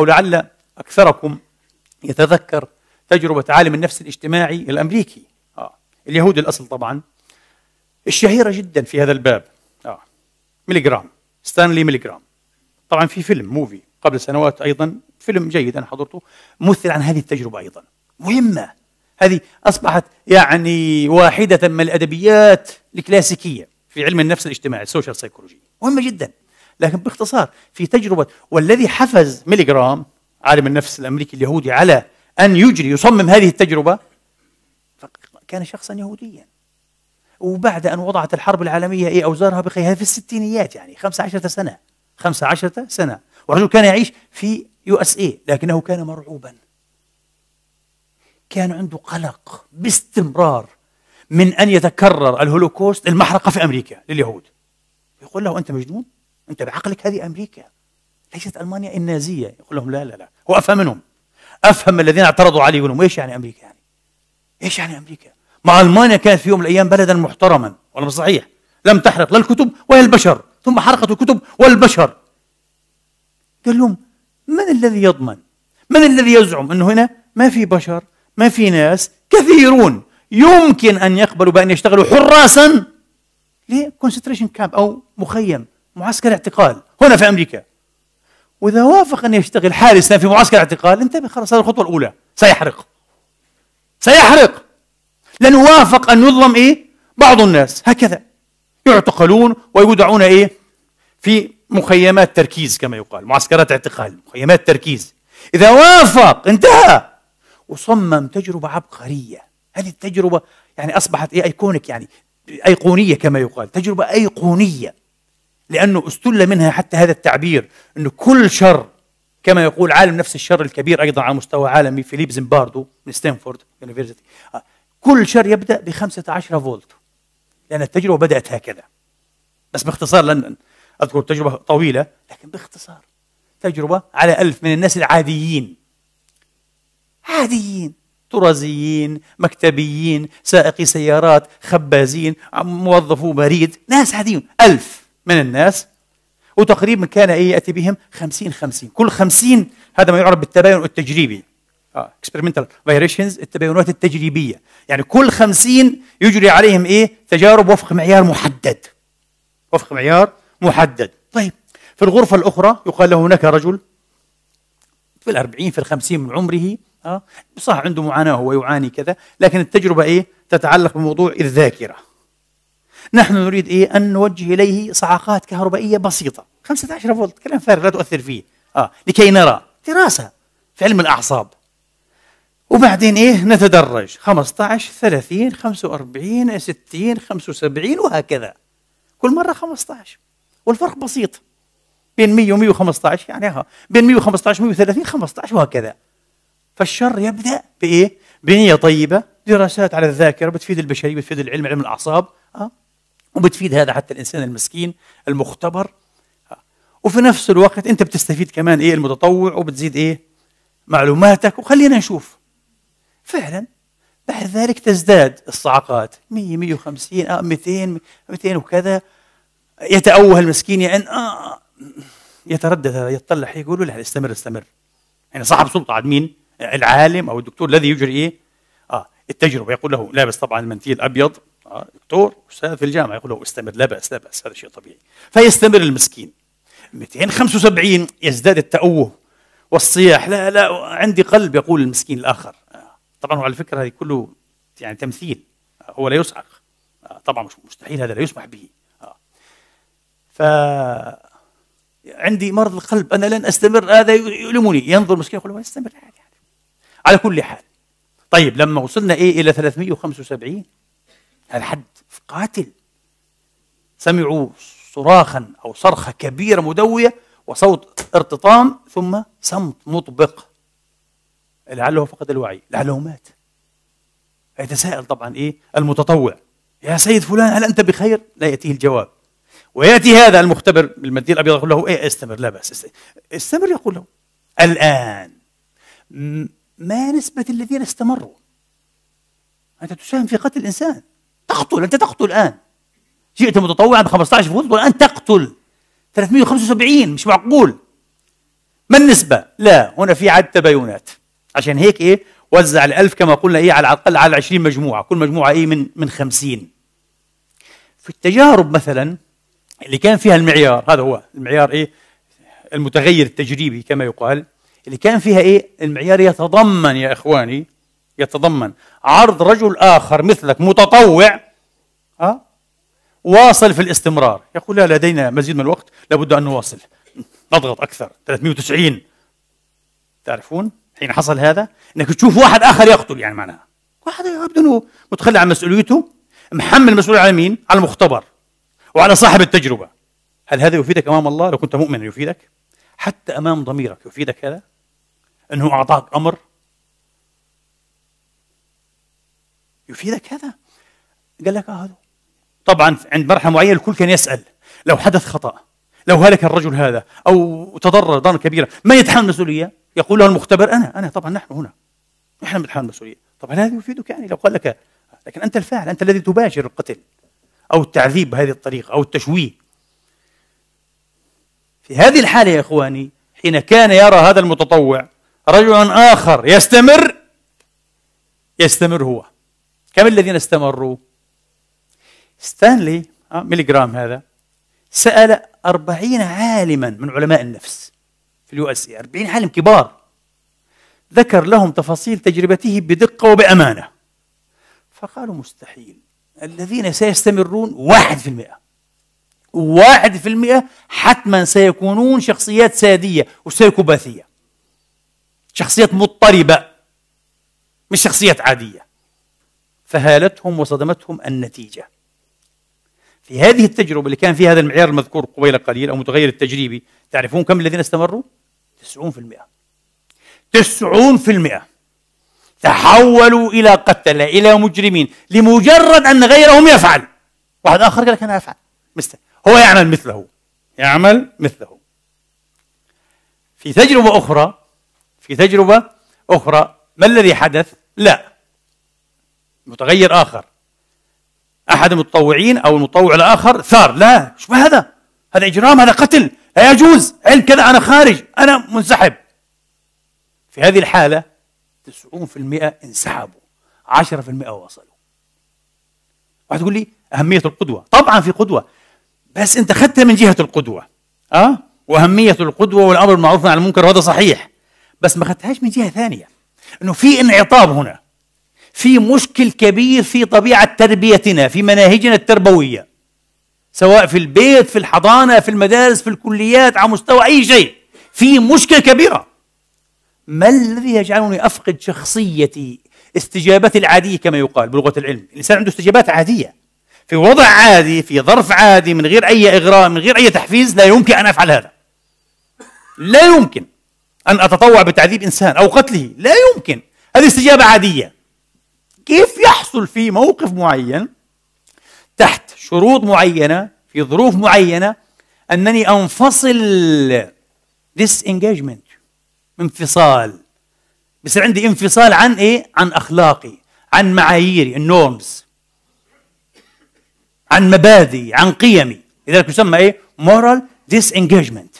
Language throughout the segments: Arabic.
أو لعل أكثركم يتذكر تجربة عالم النفس الاجتماعي الأمريكي آه. اليهودي الأصل طبعا الشهيرة جدا في هذا الباب آه. ميليجرام ستانلي ميليجرام طبعا في فيلم موفي قبل سنوات أيضا فيلم جيد أنا حضرته مثل عن هذه التجربة أيضا مهمة هذه أصبحت يعني واحدة من الأدبيات الكلاسيكية في علم النفس الاجتماعي السوشيال سايكولوجي مهمة جدا لكن باختصار في تجربة والذي حفز ميليغرام عالم النفس الأمريكي اليهودي على أن يجري يصمم هذه التجربة كان شخصا يهوديا وبعد أن وضعت الحرب العالمية إيه أوزارها بخيها في الستينيات يعني 15 سنة 15 سنة ورجل كان يعيش في يو اس اي لكنه كان مرعوبا كان عنده قلق باستمرار من أن يتكرر الهولوكوست المحرقة في أمريكا لليهود يقول له أنت مجنون أنت بعقلك هذه أمريكا ليست ألمانيا النازية يقول لهم لا لا لا هو أفهم منهم أفهم الذين اعترضوا عليه يقول إيش يعني أمريكا يعني إيش يعني أمريكا مع ألمانيا كانت في يوم من الأيام بلدا محترما ولا صحيح لم تحرق لا الكتب ولا البشر ثم حرقت الكتب والبشر قال لهم من الذي يضمن من الذي يزعم أنه هنا ما في بشر ما في ناس كثيرون يمكن أن يقبلوا بأن يشتغلوا حراسا لكونسنتريشن كامب أو مخيم معسكر اعتقال هنا في أمريكا وإذا وافق أن يشتغل حارسا في معسكر اعتقال انتبه خلاص هذه الخطوة الأولى سيحرق سيحرق لن وافق أن يظلم إيه بعض الناس هكذا يعتقلون ويودعون إيه في مخيمات تركيز كما يقال معسكرات اعتقال مخيمات تركيز إذا وافق انتهى وصمم تجربة عبقرية هذه التجربة يعني أصبحت إيه أيكونيك يعني أيقونية كما يقال تجربة أيقونية لأنه استل منها حتى هذا التعبير أن كل شر كما يقول عالم نفس الشر الكبير أيضا على مستوى عالمي فيليب زمباردو من ستانفورد يونيفرسيتي آه، كل شر يبدأ ب 15 فولت لأن التجربة بدأت هكذا بس باختصار لن أذكر تجربة طويلة لكن باختصار تجربة على ألف من الناس العاديين عاديين طرزيين مكتبيين سائقي سيارات خبازين موظفو مريض ناس عاديين ألف من الناس وتقريبا كان إيه يأتي بهم 50 50 كل 50 هذا ما يعرف بالتباين التجريبي اه اكسبيرمنتال فايريشنز التباينات التجريبيه يعني كل 50 يجري عليهم ايه تجارب وفق معيار محدد وفق معيار محدد طيب في الغرفه الاخرى يقال له هناك رجل في الأربعين في الخمسين من عمره اه صح عنده معاناه ويعاني كذا لكن التجربه ايه تتعلق بموضوع الذاكره نحن نريد إيه أن نوجه إليه صعقات كهربائية بسيطة 15 فولت كلام فارغ لا تؤثر فيه آه لكي نرى دراسة في علم الأعصاب وبعدين إيه نتدرج 15 30 45 60 75 وهكذا كل مرة 15 والفرق بسيط بين 100 و 115 يعني ها بين 115 و 130 15 وهكذا فالشر يبدا بايه؟ بنيه طيبه دراسات على الذاكره بتفيد البشريه بتفيد العلم علم الاعصاب أه؟ وبتفيد هذا حتى الانسان المسكين المختبر وفي نفس الوقت انت بتستفيد كمان ايه المتطوع وبتزيد ايه معلوماتك وخلينا نشوف فعلا بعد ذلك تزداد الصعقات 100 150 اه 200 200 وكذا يتأوه المسكين يعني اه يتردد هذا يتطلع يقول لا استمر استمر يعني صاحب سلطه عاد مين؟ العالم او الدكتور الذي يجري ايه؟ اه التجربه يقول له لابس طبعا المنتيل ابيض دكتور استاذ في الجامعه يقول له استمر لا باس لا باس هذا شيء طبيعي فيستمر المسكين 275 يزداد التأوه والصياح لا لا عندي قلب يقول المسكين الاخر طبعا وعلى فكره هذه كله يعني تمثيل هو لا يصعق طبعا مش مستحيل هذا لا يسمح به ف عندي مرض القلب انا لن استمر هذا يؤلمني ينظر المسكين يقول استمر على كل حال طيب لما وصلنا ايه الى 375 هذا حد قاتل سمعوا صراخا أو صرخة كبيرة مدوية وصوت ارتطام ثم صمت مطبق لعله فقد الوعي لعله مات يتساءل طبعا ايه المتطوع يا سيد فلان هل انت بخير؟ لا ياتيه الجواب وياتي هذا المختبر بالمنديل الابيض يقول له ايه استمر لا باس استمر, استمر يقول له الان ما نسبة الذين استمروا؟ انت تساهم في قتل الانسان تقتل أنت تقتل الآن جئت متطوعا ب 15 فوت والآن تقتل 375 مش معقول ما النسبة؟ لا هنا في عدد تباينات عشان هيك إيه وزع ال 1000 كما قلنا إيه على الأقل على 20 مجموعة كل مجموعة إيه من من 50 في التجارب مثلا اللي كان فيها المعيار هذا هو المعيار إيه المتغير التجريبي كما يقال اللي كان فيها إيه المعيار يتضمن يا إخواني يتضمن عرض رجل آخر مثلك متطوع أه؟ واصل في الاستمرار يقول لا لدينا مزيد من الوقت لابد أن نواصل نضغط أكثر 390 تعرفون حين حصل هذا انك تشوف واحد اخر يقتل يعني معناها واحد أنه متخلى عن مسؤوليته محمل مسؤول على مين؟ على المختبر وعلى صاحب التجربه هل هذا يفيدك امام الله لو كنت مؤمنا يفيدك؟ حتى امام ضميرك يفيدك هذا؟ انه اعطاك امر يفيدك هذا قال لك آه هذا طبعا عند مرحله معينه الكل كان يسال لو حدث خطا لو هلك الرجل هذا او تضرر ضرر كبيرا من يتحمل المسؤوليه؟ يقول له المختبر انا انا طبعا نحن هنا نحن نتحمل المسؤوليه طبعا هذا يفيدك يعني لو قال لك لكن انت الفاعل انت الذي تباشر القتل او التعذيب بهذه الطريقه او التشويه في هذه الحاله يا اخواني حين كان يرى هذا المتطوع رجلا اخر يستمر يستمر هو كم الذين استمروا ستانلي آه، ميليغرام هذا سأل أربعين عالما من علماء النفس في اليو اس اي 40 عالم كبار ذكر لهم تفاصيل تجربته بدقة وبأمانة فقالوا مستحيل الذين سيستمرون واحد في المئة واحد في المئة حتما سيكونون شخصيات سادية وسيكوباثية شخصيات مضطربة مش شخصيات عادية فهالتهم وصدمتهم النتيجة في هذه التجربة اللي كان فيها هذا المعيار المذكور قبيل قليل أو متغير التجريبي تعرفون كم الذين استمروا؟ 90% 90% تحولوا إلى قتلة إلى مجرمين لمجرد أن غيرهم يفعل واحد آخر قال لك أنا أفعل مثله هو يعمل مثله يعمل مثله في تجربة أخرى في تجربة أخرى ما الذي حدث؟ لا متغير آخر أحد المتطوعين أو المتطوع الآخر ثار لا شو هذا هذا إجرام هذا قتل لا يجوز علم كذا أنا خارج أنا منسحب في هذه الحالة 90% انسحبوا 10% وصلوا واحد تقول لي أهمية القدوة طبعا في قدوة بس أنت أخذتها من جهة القدوة أه وأهمية القدوة والأمر بالمعروف عن المنكر وهذا صحيح بس ما خدتهاش من جهة ثانية أنه في انعطاف هنا في مشكل كبير في طبيعه تربيتنا في مناهجنا التربويه سواء في البيت في الحضانه في المدارس في الكليات على مستوى اي شيء في مشكله كبيره ما الذي يجعلني افقد شخصيتي استجابتي العاديه كما يقال بلغه العلم الانسان عنده استجابات عاديه في وضع عادي في ظرف عادي من غير اي اغراء من غير اي تحفيز لا يمكن ان افعل هذا لا يمكن ان اتطوع بتعذيب انسان او قتله لا يمكن هذه استجابه عاديه كيف يحصل في موقف معين تحت شروط معينة في ظروف معينة أنني أنفصل انجيجمنت انفصال بصير عندي انفصال عن إيه؟ عن أخلاقي عن معاييري النورمز عن مبادئي عن قيمي لذلك يسمى إيه؟ مورال ديس انجيجمنت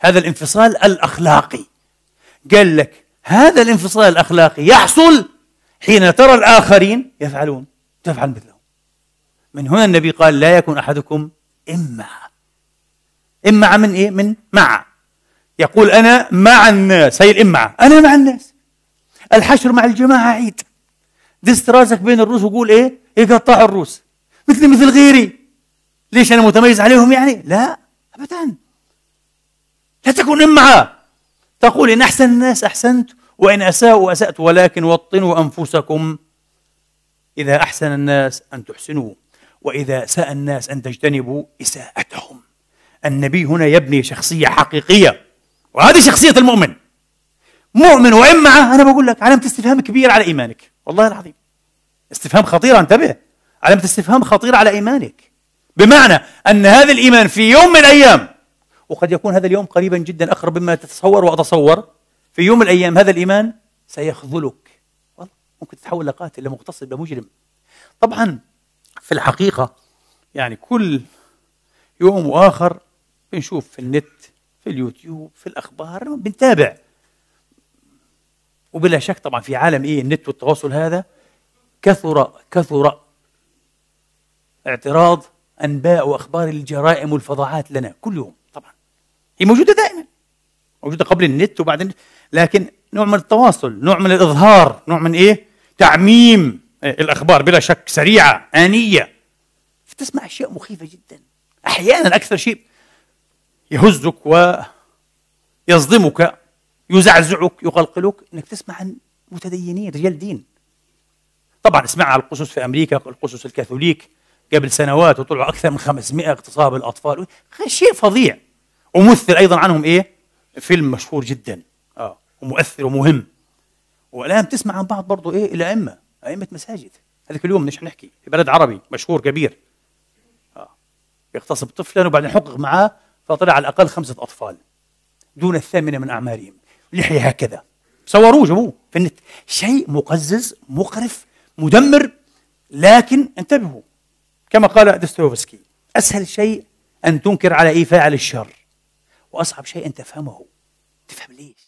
هذا الانفصال الأخلاقي قال لك هذا الانفصال الأخلاقي يحصل حين ترى الآخرين يفعلون تفعل مثلهم من هنا النبي قال لا يكون أحدكم إما إما من إيه؟ من مع يقول أنا مع الناس هي الإمعة أنا مع الناس الحشر مع الجماعة عيد دست راسك بين الروس وقول إيه يقطعوا الروس مثلي مثل غيري ليش أنا متميز عليهم يعني لا أبدا لا تكون إمعة تقول إن أحسن الناس أحسنت وإن أساءوا أسأت ولكن وطنوا أنفسكم إذا أحسن الناس أن تحسنوا وإذا ساء الناس أن تجتنبوا إساءتهم النبي هنا يبني شخصية حقيقية وهذه شخصية المؤمن مؤمن وإن معه أنا بقول لك علامة استفهام كبيرة على إيمانك والله العظيم استفهام خطيرة انتبه علامة استفهام خطيرة على إيمانك بمعنى أن هذا الإيمان في يوم من الأيام وقد يكون هذا اليوم قريبا جدا أقرب مما تتصور وأتصور في يوم من الأيام هذا الإيمان سيخذلك والله ممكن تتحول لقاتل لمغتصب لمجرم طبعا في الحقيقة يعني كل يوم وآخر بنشوف في النت في اليوتيوب في الأخبار بنتابع وبلا شك طبعا في عالم إيه النت والتواصل هذا كثر كثر اعتراض أنباء وأخبار الجرائم والفظاعات لنا كل يوم طبعا هي موجودة دائما موجوده قبل النت وبعدين لكن نوع من التواصل نوع من الاظهار نوع من ايه تعميم إيه، الاخبار بلا شك سريعه انيه فتسمع اشياء مخيفه جدا احيانا اكثر شيء يهزك ويصدمك يزعزعك يقلقلك انك تسمع عن متدينين رجال دين طبعا اسمع على القصص في امريكا القصص الكاثوليك قبل سنوات وطلعوا اكثر من 500 اغتصاب الاطفال شيء فظيع ومثل ايضا عنهم ايه فيلم مشهور جدا اه ومؤثر ومهم والان بتسمع عن بعض برضه ايه الائمه ائمه مساجد هذاك اليوم مش نحكي في بلد عربي مشهور كبير اه يغتصب طفلا وبعدين حقق معاه فطلع على الاقل خمسه اطفال دون الثامنه من اعمارهم لحيه هكذا صوروه جابوه في النت شيء مقزز مقرف مدمر لكن انتبهوا كما قال دوستويفسكي اسهل شيء ان تنكر على ايه فاعل الشر واصعب شيء ان تفهمه تفهم ليش